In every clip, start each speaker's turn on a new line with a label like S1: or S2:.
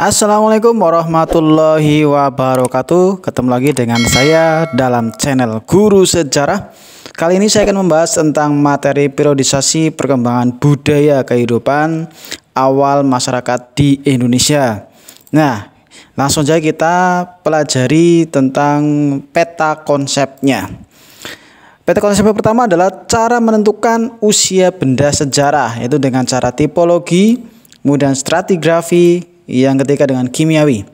S1: Assalamualaikum warahmatullahi wabarakatuh Ketemu lagi dengan saya dalam channel Guru Sejarah Kali ini saya akan membahas tentang materi periodisasi perkembangan budaya kehidupan awal masyarakat di Indonesia Nah langsung saja kita pelajari tentang peta konsepnya Peta konsep yang pertama adalah cara menentukan usia benda sejarah yaitu dengan cara tipologi, kemudian stratigrafi, yang ketiga dengan kimiawi.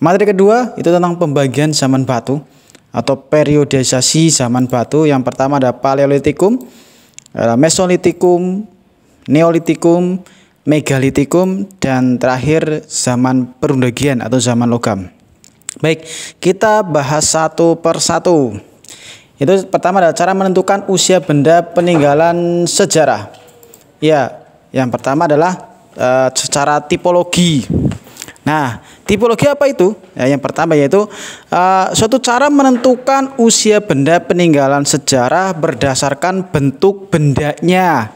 S1: Materi kedua itu tentang pembagian zaman batu atau periodisasi zaman batu. Yang pertama ada Paleolitikum, Mesolitikum, Neolitikum, Megalitikum, dan terakhir zaman perundagian atau zaman logam. Baik, kita bahas satu per satu. Itu pertama adalah cara menentukan usia benda peninggalan sejarah. Ya, yang pertama adalah uh, secara tipologi. Nah, tipologi apa itu? Ya, yang pertama yaitu uh, suatu cara menentukan usia benda peninggalan sejarah berdasarkan bentuk bendanya.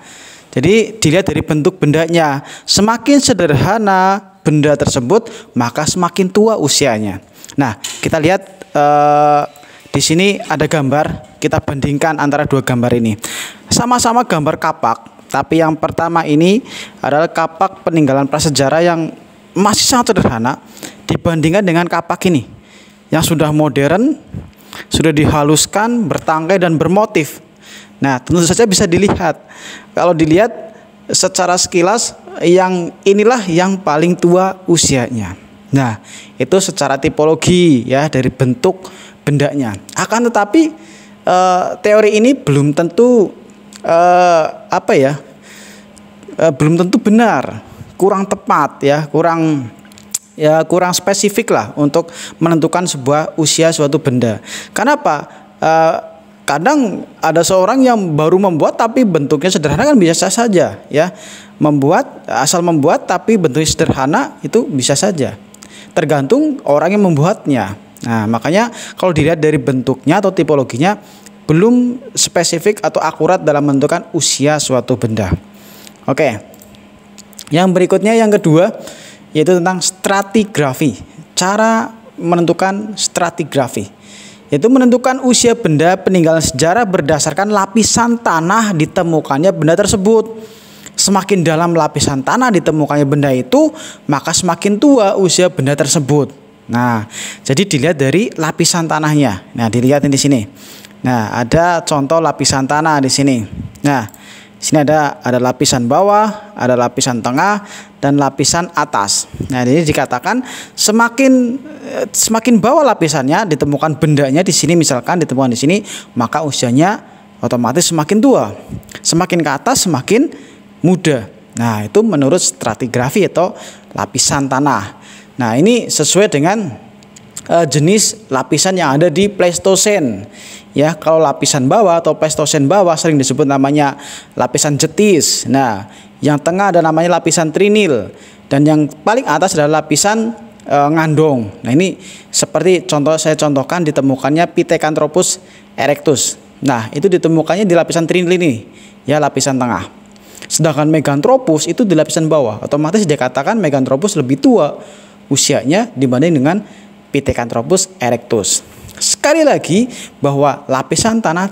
S1: Jadi dilihat dari bentuk bendanya. Semakin sederhana benda tersebut, maka semakin tua usianya. Nah, kita lihat uh, di sini ada gambar. Kita bandingkan antara dua gambar ini. Sama-sama gambar kapak, tapi yang pertama ini adalah kapak peninggalan prasejarah yang masih sangat sederhana dibandingkan dengan kapak ini yang sudah modern, sudah dihaluskan, bertangkai dan bermotif. Nah, tentu saja bisa dilihat. Kalau dilihat secara sekilas yang inilah yang paling tua usianya. Nah, itu secara tipologi ya dari bentuk bendanya. Akan tetapi eh, teori ini belum tentu uh, apa ya uh, belum tentu benar kurang tepat ya kurang ya kurang spesifik lah untuk menentukan sebuah usia suatu benda kenapa uh, kadang ada seorang yang baru membuat tapi bentuknya sederhana kan bisa saja ya membuat asal membuat tapi bentuknya sederhana itu bisa saja tergantung orang yang membuatnya nah makanya kalau dilihat dari bentuknya atau tipologinya belum spesifik atau akurat dalam menentukan usia suatu benda. Oke. Yang berikutnya yang kedua yaitu tentang stratigrafi. Cara menentukan stratigrafi yaitu menentukan usia benda peninggalan sejarah berdasarkan lapisan tanah ditemukannya benda tersebut. Semakin dalam lapisan tanah ditemukannya benda itu, maka semakin tua usia benda tersebut. Nah, jadi dilihat dari lapisan tanahnya. Nah, dilihat di sini. Nah, ada contoh lapisan tanah di sini. Nah, di sini ada ada lapisan bawah, ada lapisan tengah dan lapisan atas. Nah, ini dikatakan semakin eh, semakin bawah lapisannya ditemukan bendanya di sini misalkan ditemukan di sini, maka usianya otomatis semakin tua. Semakin ke atas semakin muda. Nah, itu menurut stratigrafi atau lapisan tanah. Nah, ini sesuai dengan uh, jenis lapisan yang ada di Pleistosen. Ya, kalau lapisan bawah atau Pleistosen bawah sering disebut namanya lapisan jetis. Nah, yang tengah ada namanya lapisan trinil dan yang paling atas adalah lapisan uh, eh, ngandong. Nah, ini seperti contoh saya contohkan ditemukannya Pithecanthropus erectus. Nah, itu ditemukannya di lapisan trinil ini, ya lapisan tengah. Sedangkan Meganthropus itu di lapisan bawah. Otomatis dikatakan Meganthropus lebih tua usianya dibanding dengan Pithecanthropus erectus. Sekali lagi bahwa lapisan tanah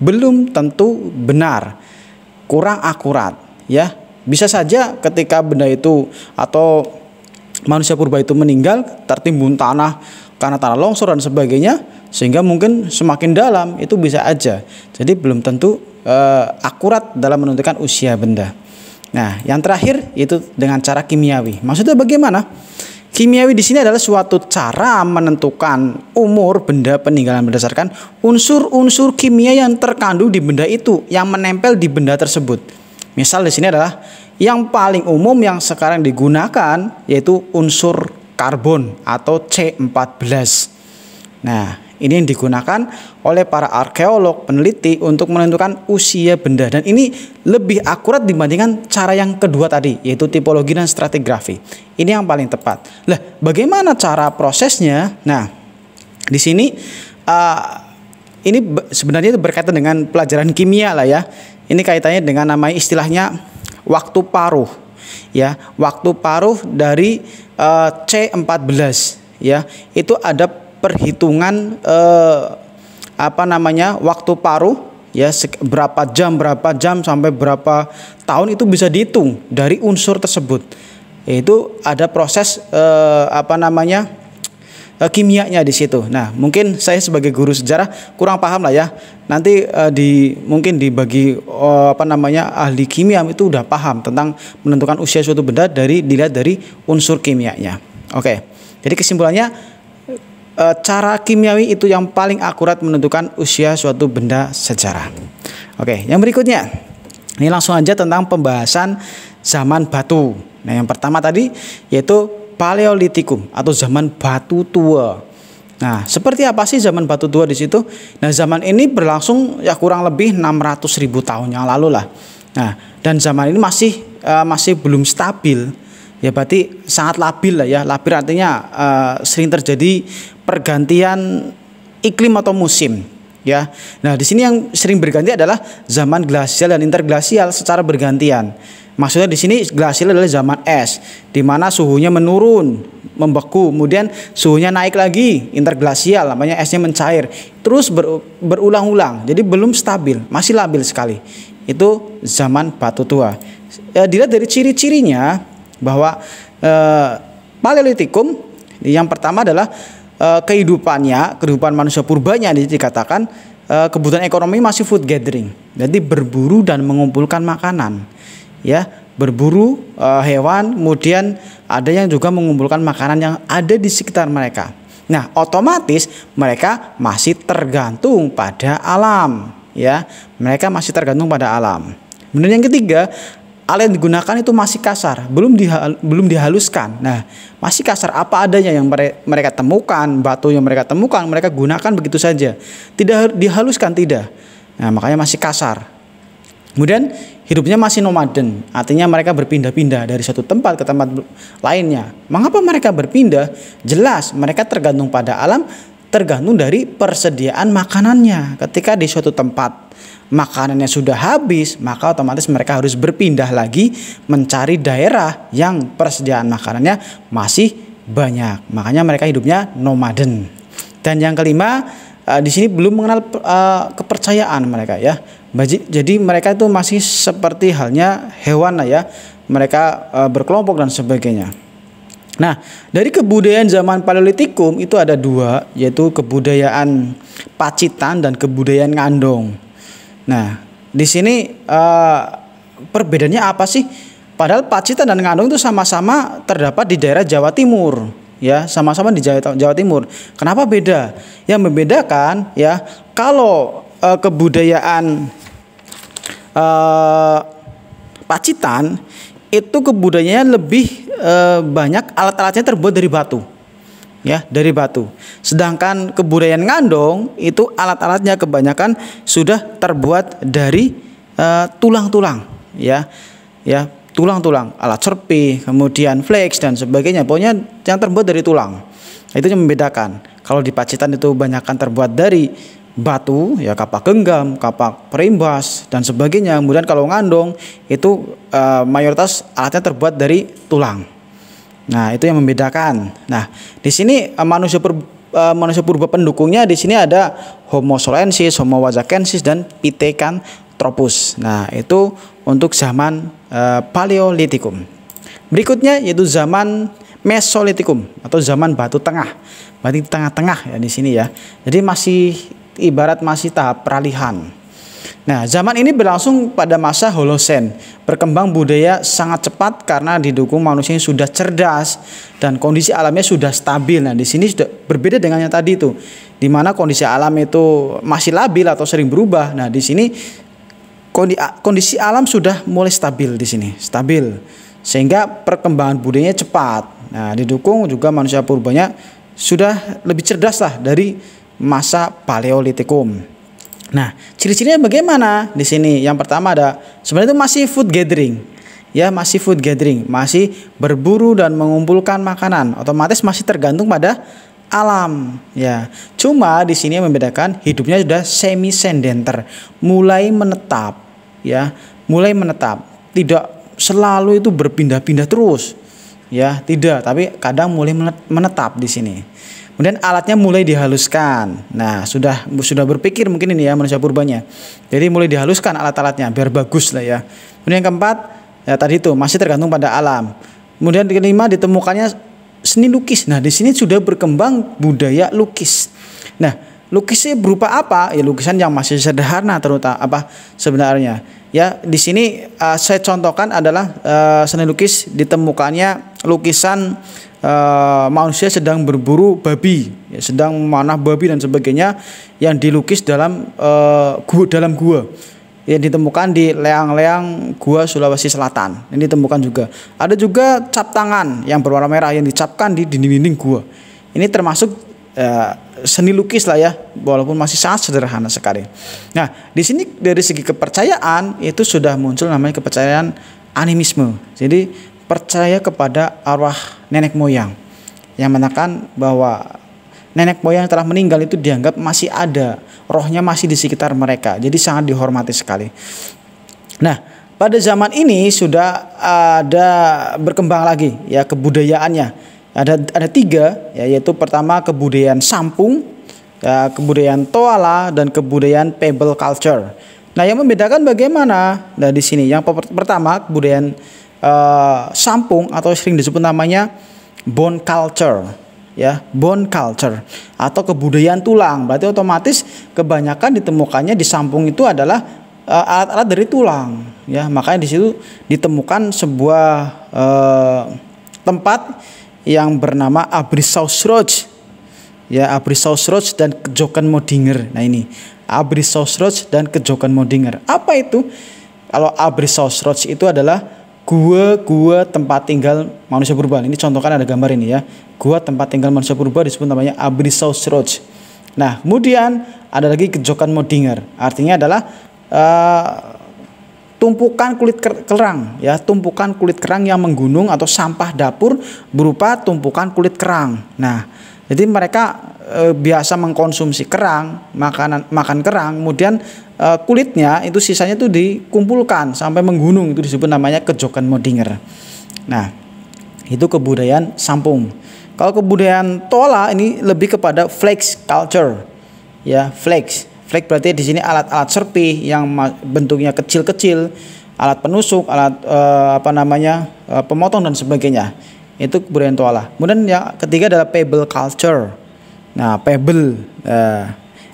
S1: belum tentu benar, kurang akurat ya. Bisa saja ketika benda itu atau manusia purba itu meninggal tertimbun tanah karena tanah longsor dan sebagainya sehingga mungkin semakin dalam itu bisa aja. Jadi belum tentu eh, akurat dalam menentukan usia benda. Nah, yang terakhir itu dengan cara kimiawi. Maksudnya bagaimana? Kimiawi di sini adalah suatu cara menentukan umur benda peninggalan berdasarkan unsur-unsur kimia yang terkandung di benda itu yang menempel di benda tersebut. Misal di sini adalah yang paling umum yang sekarang digunakan yaitu unsur karbon atau C14. Nah, ini yang digunakan oleh para arkeolog, peneliti untuk menentukan usia benda dan ini lebih akurat dibandingkan cara yang kedua tadi yaitu tipologi dan stratigrafi. Ini yang paling tepat. Lah, bagaimana cara prosesnya? Nah, di sini uh, ini sebenarnya berkaitan dengan pelajaran kimia lah ya. Ini kaitannya dengan nama istilahnya waktu paruh ya waktu paruh dari uh, ah, C14 ya itu ada perhitungan eh, apa namanya waktu paruh ya berapa jam berapa jam sampai berapa tahun itu bisa dihitung dari unsur tersebut yaitu ada proses eh, apa namanya eh, kimianya di situ nah mungkin saya sebagai guru sejarah kurang paham lah ya nanti eh, di mungkin dibagi oh, apa namanya ahli kimia itu udah paham tentang menentukan usia suatu benda dari dilihat dari unsur kimianya oke jadi kesimpulannya e, cara kimiawi itu yang paling akurat menentukan usia suatu benda sejarah. Oke, yang berikutnya. Ini langsung aja tentang pembahasan zaman batu. Nah, yang pertama tadi yaitu Paleolitikum atau zaman batu tua. Nah, seperti apa sih zaman batu tua di situ? Nah, zaman ini berlangsung ya kurang lebih 600 ribu tahun yang lalu lah. Nah, dan zaman ini masih uh, masih belum stabil ya berarti sangat labil lah ya labil artinya uh, sering terjadi pergantian iklim atau musim ya nah di sini yang sering berganti adalah zaman glasial dan interglasial secara bergantian maksudnya di sini glasial adalah zaman es di mana suhunya menurun membeku kemudian suhunya naik lagi interglasial namanya esnya mencair terus ber, berulang-ulang jadi belum stabil masih labil sekali itu zaman batu tua ya, dilihat dari ciri-cirinya bahwa eh, Paleolitikum yang pertama adalah eh, kehidupannya, kehidupan manusia purbanya ini dikatakan eh, kebutuhan ekonomi masih food gathering. Jadi berburu dan mengumpulkan makanan. Ya, berburu eh, hewan, kemudian ada yang juga mengumpulkan makanan yang ada di sekitar mereka. Nah, otomatis mereka masih tergantung pada alam, ya. Mereka masih tergantung pada alam. Kemudian yang ketiga alat yang digunakan itu masih kasar, belum dihal, belum dihaluskan. Nah, masih kasar apa adanya yang mereka temukan, batu yang mereka temukan, mereka gunakan begitu saja. Tidak dihaluskan tidak. Nah, makanya masih kasar. Kemudian hidupnya masih nomaden, artinya mereka berpindah-pindah dari satu tempat ke tempat lainnya. Mengapa mereka berpindah? Jelas mereka tergantung pada alam tergantung dari persediaan makanannya. Ketika di suatu tempat makanannya sudah habis, maka otomatis mereka harus berpindah lagi mencari daerah yang persediaan makanannya masih banyak. Makanya mereka hidupnya nomaden. Dan yang kelima, eh, di sini belum mengenal eh, kepercayaan mereka ya. Jadi mereka itu masih seperti halnya hewan ya. Mereka eh, berkelompok dan sebagainya. Nah, dari kebudayaan zaman Paleolitikum itu ada dua, yaitu kebudayaan Pacitan dan kebudayaan Ngandong. Nah, di sini uh, perbedaannya apa sih? Padahal Pacitan dan Ngandong itu sama-sama terdapat di daerah Jawa Timur ya sama-sama di Jawa, Jawa Timur. Kenapa beda? Yang membedakan ya kalau uh, kebudayaan uh, Pacitan itu kebudayaannya lebih e, banyak alat-alatnya terbuat dari batu ya dari batu. Sedangkan kebudayaan Ngandong itu alat-alatnya kebanyakan sudah terbuat dari eh, tulang-tulang e, ya ya tulang-tulang alat serpi kemudian flex dan sebagainya pokoknya yang terbuat dari tulang itu yang membedakan kalau di Pacitan itu banyakkan terbuat dari batu, ya kapak genggam, kapak perimbas dan sebagainya. Kemudian kalau ngandong itu eh, mayoritas alatnya terbuat dari tulang. Nah, itu yang membedakan. Nah, di sini eh, manusia per, eh, manusia purba pendukungnya di sini ada Homo solensis, Homo wajakensis dan Pithecan tropus. Nah, itu untuk zaman eh, Paleolitikum. Berikutnya yaitu zaman Mesolitikum atau zaman batu tengah. Berarti tengah-tengah ya di sini ya. Jadi masih ibarat masih tahap peralihan. Nah, zaman ini berlangsung pada masa Holosen. Berkembang budaya sangat cepat karena didukung manusia yang sudah cerdas dan kondisi alamnya sudah stabil. Nah, di sini sudah berbeda dengan yang tadi itu, di mana kondisi alam itu masih labil atau sering berubah. Nah, di sini kondisi alam sudah mulai stabil di sini, stabil. Sehingga perkembangan budayanya cepat. Nah, didukung juga manusia purbanya sudah lebih cerdas lah dari masa Paleolitikum. Nah, ciri-cirinya bagaimana di sini? Yang pertama ada sebenarnya itu masih food gathering. Ya, masih food gathering, masih berburu dan mengumpulkan makanan. Otomatis masih tergantung pada alam ya. Cuma di sini yang membedakan hidupnya sudah semi sedenter, mulai menetap ya, mulai menetap. Tidak selalu itu berpindah-pindah terus ya, tidak, tapi kadang mulai menetap di sini. Kemudian alatnya mulai dihaluskan. Nah, sudah sudah berpikir mungkin ini ya manusia purbanya. Jadi mulai dihaluskan alat-alatnya biar bagus lah ya. Kemudian yang keempat, ya tadi itu masih tergantung pada alam. Kemudian yang kelima ditemukannya seni lukis. Nah, di sini sudah berkembang budaya lukis. Nah, lukisnya berupa apa? Ya lukisan yang masih sederhana terutama apa sebenarnya. Ya, di sini uh, saya contohkan adalah uh, seni lukis ditemukannya lukisan uh, manusia sedang berburu babi, ya, sedang memanah babi dan sebagainya yang dilukis dalam uh, eh, gua dalam gua yang ditemukan di leang-leang gua Sulawesi Selatan. Ini ditemukan juga. Ada juga cap tangan yang berwarna merah yang dicapkan di dinding-dinding gua. Ini termasuk uh, seni lukis lah ya, walaupun masih sangat sederhana sekali. Nah, di sini dari segi kepercayaan itu sudah muncul namanya kepercayaan animisme. Jadi percaya kepada arwah nenek moyang yang menekan bahwa nenek moyang yang telah meninggal itu dianggap masih ada, rohnya masih di sekitar mereka. Jadi sangat dihormati sekali. Nah, pada zaman ini sudah ada berkembang lagi ya kebudayaannya. Ada ada tiga ya, yaitu pertama kebudayaan Sampung, ya, kebudayaan Toala dan kebudayaan Pebble Culture. Nah, yang membedakan bagaimana? Nah, di sini yang pertama kebudayaan Eh, sampung atau sering disebut namanya bone culture ya bone culture atau kebudayaan tulang berarti otomatis kebanyakan ditemukannya di sampung itu adalah eh, alat-alat uh, dari tulang ya makanya di situ ditemukan sebuah uh, tempat yang bernama Abrisaus Roach ya Abrisaus Roach dan Kejokan Modinger nah ini Abrisaus Roach dan Kejokan Modinger apa itu kalau Abrisaus Roach itu adalah gua gua tempat tinggal manusia purba ini contohkan ada gambar ini ya gua tempat tinggal manusia purba disebut namanya Abrisaus Roach nah kemudian ada lagi kejokan Modinger artinya adalah uh, tumpukan kulit kerang ya tumpukan kulit kerang yang menggunung atau sampah dapur berupa tumpukan kulit kerang nah jadi mereka e, biasa mengkonsumsi kerang, makanan makan kerang, kemudian e, kulitnya itu sisanya itu dikumpulkan sampai menggunung itu disebut namanya kejokan modinger. Nah, itu kebudayaan Sampung. Kalau kebudayaan Tola ini lebih kepada flex culture. Ya, flex. Flex berarti di sini alat-alat serpi yang bentuknya kecil-kecil, alat penusuk, alat e, apa namanya? E, pemotong dan sebagainya itu kebudayaan Tuala. Kemudian yang ketiga adalah Pebble Culture. Nah, Pebble. Eh,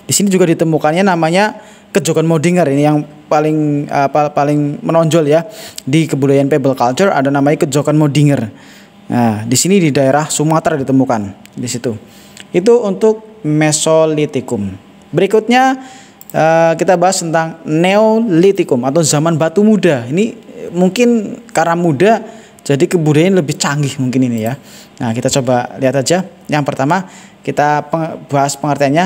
S1: di sini juga ditemukannya namanya Kejokan Modinger ini yang paling apa eh, paling menonjol ya di kebudayaan Pebble Culture ada namanya Kejokan Modinger. Nah, di sini di daerah Sumatera ditemukan di situ. Itu untuk Mesolitikum. Berikutnya Uh, kita bahas tentang Neolitikum atau zaman batu muda. Ini mungkin karena muda jadi kebudayaan lebih canggih mungkin ini ya. Nah, kita coba lihat aja. Yang pertama, kita peng bahas pengertiannya.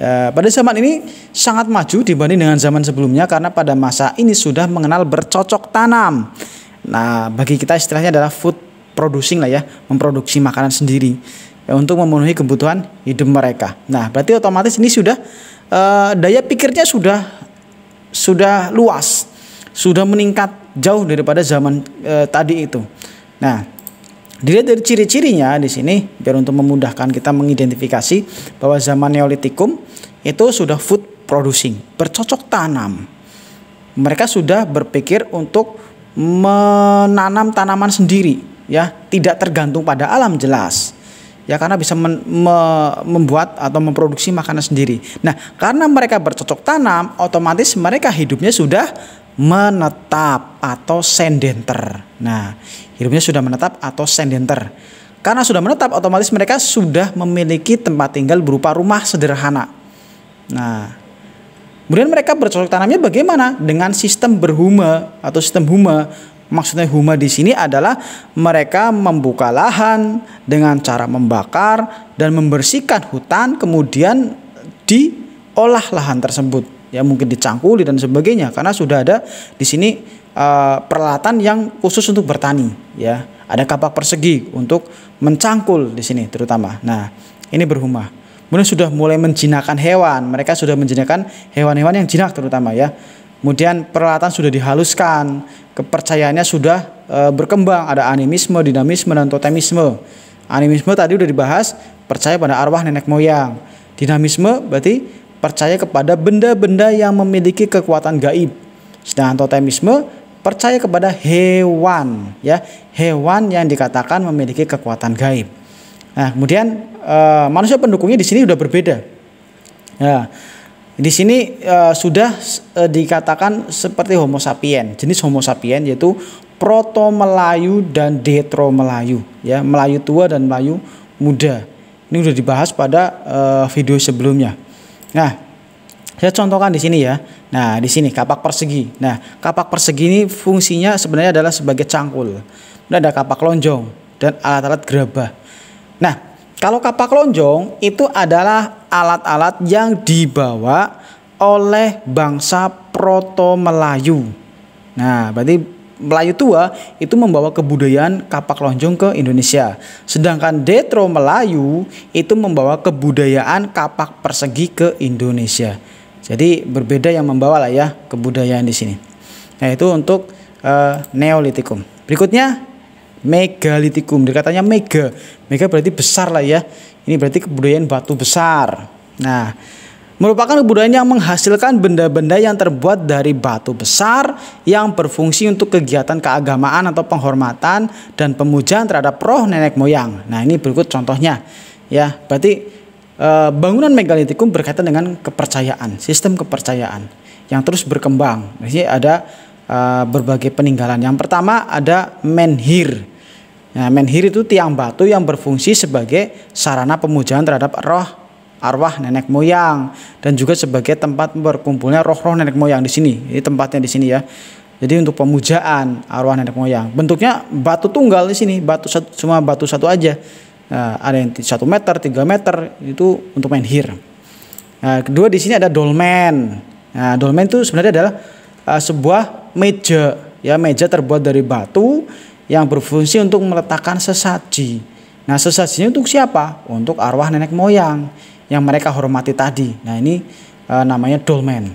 S1: E, pada zaman ini sangat maju dibanding dengan zaman sebelumnya karena pada masa ini sudah mengenal bercocok tanam. Nah, bagi kita istilahnya adalah food producing lah ya, memproduksi makanan sendiri ya, untuk memenuhi kebutuhan hidup mereka. Nah, berarti otomatis ini sudah e, daya pikirnya sudah sudah luas, sudah meningkat jauh daripada zaman e, tadi itu. Nah, dilihat dari ciri-cirinya di sini biar untuk memudahkan kita mengidentifikasi bahwa zaman Neolitikum itu sudah food producing, bercocok tanam. Mereka sudah berpikir untuk menanam tanaman sendiri ya, tidak tergantung pada alam jelas ya karena bisa men, me, membuat atau memproduksi makanan sendiri. Nah, karena mereka bercocok tanam, otomatis mereka hidupnya sudah menetap atau sendenter. Nah, hidupnya sudah menetap atau sendenter. Karena sudah menetap, otomatis mereka sudah memiliki tempat tinggal berupa rumah sederhana. Nah, kemudian mereka bercocok tanamnya bagaimana? Dengan sistem berhuma atau sistem huma. Maksudnya huma di sini adalah mereka membuka lahan dengan cara membakar dan membersihkan hutan kemudian diolah lahan tersebut ya mungkin dicangkuli dan sebagainya karena sudah ada di sini uh, peralatan yang khusus untuk bertani ya ada kapak persegi untuk mencangkul di sini terutama nah ini berhuma, kemudian sudah mulai menjinakkan hewan mereka sudah menjinakkan hewan-hewan yang jinak terutama ya kemudian peralatan sudah dihaluskan kepercayaannya sudah uh, berkembang ada animisme dinamisme dan totemisme animisme tadi sudah dibahas percaya pada arwah nenek moyang dinamisme berarti percaya kepada benda-benda yang memiliki kekuatan gaib. Sedangkan totemisme percaya kepada hewan, ya, hewan yang dikatakan memiliki kekuatan gaib. Nah, kemudian e, manusia pendukungnya di sini sudah berbeda. Ya. Di sini e, sudah e, dikatakan seperti Homo sapien, jenis Homo sapien yaitu proto Melayu dan detro Melayu, ya, Melayu tua dan Melayu muda. Ini sudah dibahas pada e, video sebelumnya. Nah, saya contohkan di sini ya. Nah, di sini kapak persegi. Nah, kapak persegi ini fungsinya sebenarnya adalah sebagai cangkul. Ini ada kapak lonjong dan alat-alat gerabah. Nah, kalau kapak lonjong itu adalah alat-alat yang dibawa oleh bangsa Proto Melayu. Nah, berarti Melayu tua itu membawa kebudayaan kapak lonjong ke Indonesia. Sedangkan Detro Melayu itu membawa kebudayaan kapak persegi ke Indonesia. Jadi berbeda yang membawa lah ya kebudayaan di sini. Nah itu untuk uh, Neolitikum. Berikutnya Megalitikum. Dikatanya mega. Mega berarti besar lah ya. Ini berarti kebudayaan batu besar. Nah merupakan kebudayaan yang menghasilkan benda-benda yang terbuat dari batu besar yang berfungsi untuk kegiatan keagamaan atau penghormatan dan pemujaan terhadap roh nenek moyang. Nah, ini berikut contohnya. Ya, berarti e, bangunan megalitikum berkaitan dengan kepercayaan, sistem kepercayaan yang terus berkembang. Jadi ada e, berbagai peninggalan. Yang pertama ada menhir. Nah, menhir itu tiang batu yang berfungsi sebagai sarana pemujaan terhadap roh arwah nenek moyang dan juga sebagai tempat berkumpulnya roh-roh nenek moyang di sini. Ini tempatnya di sini ya. Jadi untuk pemujaan arwah nenek moyang. Bentuknya batu tunggal di sini, batu satu, cuma batu satu aja. Nah, ada yang satu meter, tiga meter itu untuk menhir. Nah, kedua di sini ada dolmen. Nah, dolmen itu sebenarnya adalah uh, sebuah meja, ya meja terbuat dari batu yang berfungsi untuk meletakkan sesaji. Nah, sesajinya untuk siapa? Untuk arwah nenek moyang yang mereka hormati tadi. Nah, ini e, namanya dolmen.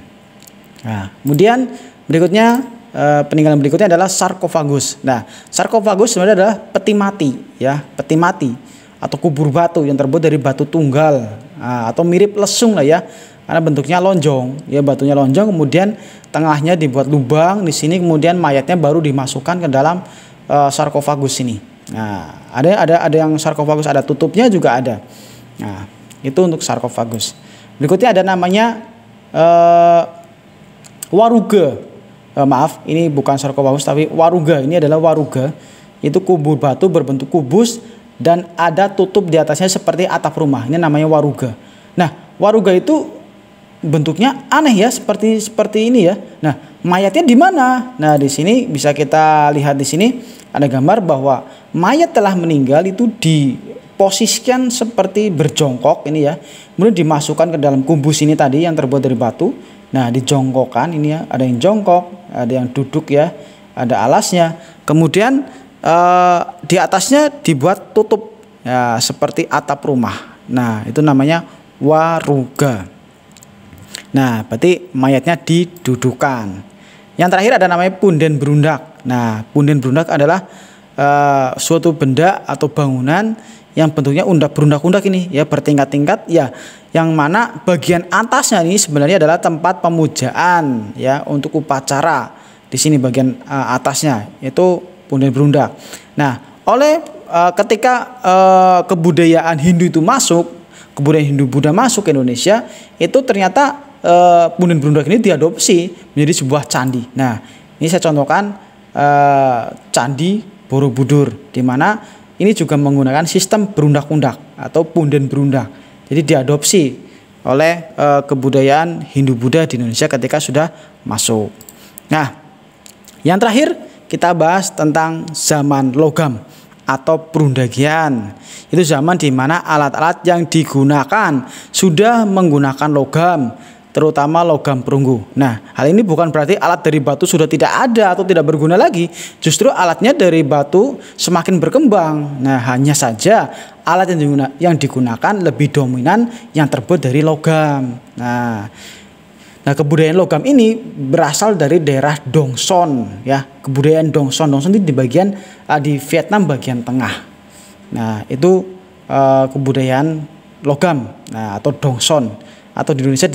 S1: Nah, kemudian berikutnya e, peninggalan berikutnya adalah sarkofagus. Nah, sarkofagus sebenarnya adalah peti mati ya, peti mati atau kubur batu yang terbuat dari batu tunggal nah, atau mirip lesung lah ya karena bentuknya lonjong ya batunya lonjong kemudian tengahnya dibuat lubang di sini kemudian mayatnya baru dimasukkan ke dalam uh, sarkofagus ini nah ada ada ada yang sarkofagus ada tutupnya juga ada nah itu untuk sarkofagus. Berikutnya ada namanya uh, waruga. Uh, maaf, ini bukan sarkofagus tapi waruga. Ini adalah waruga. Itu kubur batu berbentuk kubus dan ada tutup di atasnya seperti atap rumah. Ini namanya waruga. Nah, waruga itu bentuknya aneh ya seperti seperti ini ya. Nah, mayatnya di mana? Nah, di sini bisa kita lihat di sini ada gambar bahwa mayat telah meninggal itu di posisikan seperti berjongkok ini ya. Kemudian dimasukkan ke dalam kubus ini tadi yang terbuat dari batu. Nah, dijongkokkan ini ya. Ada yang jongkok, ada yang duduk ya, ada alasnya. Kemudian eh, di atasnya dibuat tutup ya seperti atap rumah. Nah, itu namanya waruga. Nah, berarti mayatnya didudukan. Yang terakhir ada namanya punden berundak. Nah, punden berundak adalah uh, suatu benda atau bangunan yang bentuknya undak berundak-undak ini ya bertingkat-tingkat ya yang mana bagian atasnya ini sebenarnya adalah tempat pemujaan ya untuk upacara di sini bagian uh, atasnya itu punden berundak. Nah oleh uh, ketika uh, kebudayaan Hindu itu masuk kebudayaan Hindu Buddha masuk ke Indonesia itu ternyata uh, punden berundak ini diadopsi menjadi sebuah candi. Nah ini saya contohkan uh, candi Borobudur di mana ini juga menggunakan sistem berundak-undak atau punden berundak. Jadi diadopsi oleh e, kebudayaan Hindu Buddha di Indonesia ketika sudah masuk. Nah, yang terakhir kita bahas tentang zaman logam atau perundagian. Itu zaman di mana alat-alat yang digunakan sudah menggunakan logam terutama logam perunggu. Nah, hal ini bukan berarti alat dari batu sudah tidak ada atau tidak berguna lagi. Justru alatnya dari batu semakin berkembang. Nah, hanya saja alat yang digunakan, yang digunakan lebih dominan yang terbuat dari logam. Nah, Nah, kebudayaan logam ini berasal dari daerah Dongson, ya. Kebudayaan Dongson, Dongson itu di bagian eh, di Vietnam bagian tengah. Nah, itu uh, kebudayaan logam, nah atau Dongson atau di Indonesia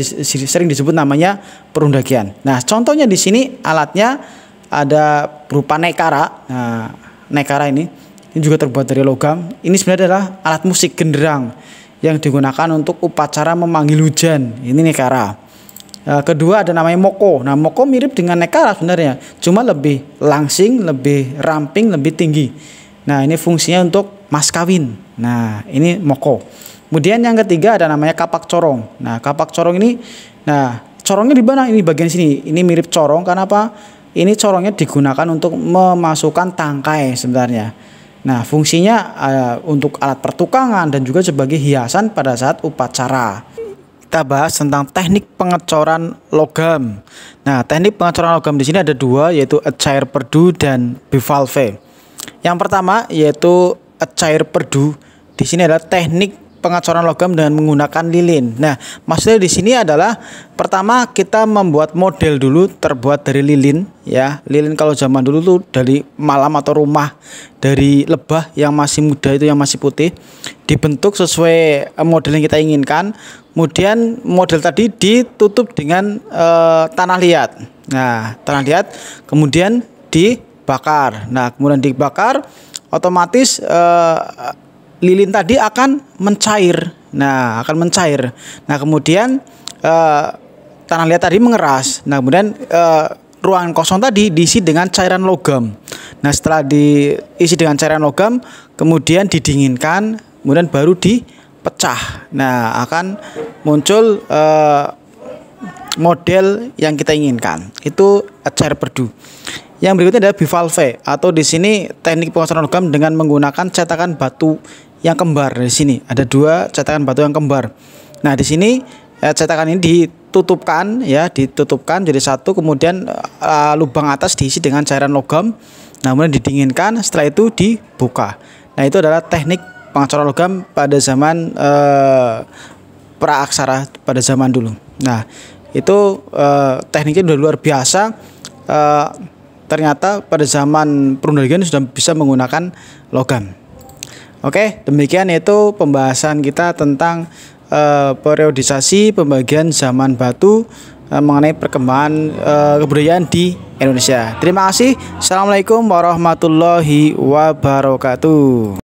S1: sering disebut namanya perundagian. Nah, contohnya di sini alatnya ada berupa nekara. Nah, nekara ini ini juga terbuat dari logam. Ini sebenarnya adalah alat musik genderang yang digunakan untuk upacara memanggil hujan. Ini nekara. Nah, kedua ada namanya moko. Nah, moko mirip dengan nekara sebenarnya, cuma lebih langsing, lebih ramping, lebih tinggi. Nah, ini fungsinya untuk mas kawin. Nah, ini moko. Kemudian yang ketiga ada namanya kapak corong. Nah, kapak corong ini nah, corongnya di mana? Ini bagian sini. Ini mirip corong karena apa? Ini corongnya digunakan untuk memasukkan tangkai sebenarnya. Nah, fungsinya uh, untuk alat pertukangan dan juga sebagai hiasan pada saat upacara. Kita bahas tentang teknik pengecoran logam. Nah, teknik pengecoran logam di sini ada dua yaitu cair perdu dan bivalve. Yang pertama yaitu cair perdu. Di sini adalah teknik pengacoran logam dengan menggunakan lilin. Nah, maksudnya di sini adalah pertama kita membuat model dulu terbuat dari lilin ya. Lilin kalau zaman dulu tuh dari malam atau rumah dari lebah yang masih muda itu yang masih putih dibentuk sesuai eh, model yang kita inginkan. Kemudian model tadi ditutup dengan e, tanah liat. Nah, tanah liat kemudian dibakar. Nah, kemudian dibakar otomatis e, lilin tadi akan mencair. Nah, akan mencair. Nah, kemudian eh, tanah liat tadi mengeras. Nah, kemudian eh, ruangan kosong tadi diisi dengan cairan logam. Nah, setelah diisi dengan cairan logam, kemudian didinginkan, kemudian baru dipecah. Nah, akan muncul eh, model yang kita inginkan. Itu cair perdu. Yang berikutnya adalah bivalve atau di sini teknik pengosongan logam dengan menggunakan cetakan batu yang kembar di sini. Ada dua cetakan batu yang kembar. Nah, di sini eh, cetakan ini ditutupkan ya, ditutupkan jadi satu kemudian eh, lubang atas diisi dengan cairan logam. Nah, kemudian didinginkan, setelah itu dibuka. Nah, itu adalah teknik pengacara logam pada zaman eh, praaksara pada zaman dulu. Nah, itu eh, tekniknya sudah luar biasa. Eh, ternyata pada zaman perundalian sudah bisa menggunakan logam. Oke, demikian itu pembahasan kita tentang uh, periodisasi pembagian zaman batu uh, mengenai perkembangan uh, kebudayaan di Indonesia. Terima kasih. Assalamualaikum warahmatullahi wabarakatuh.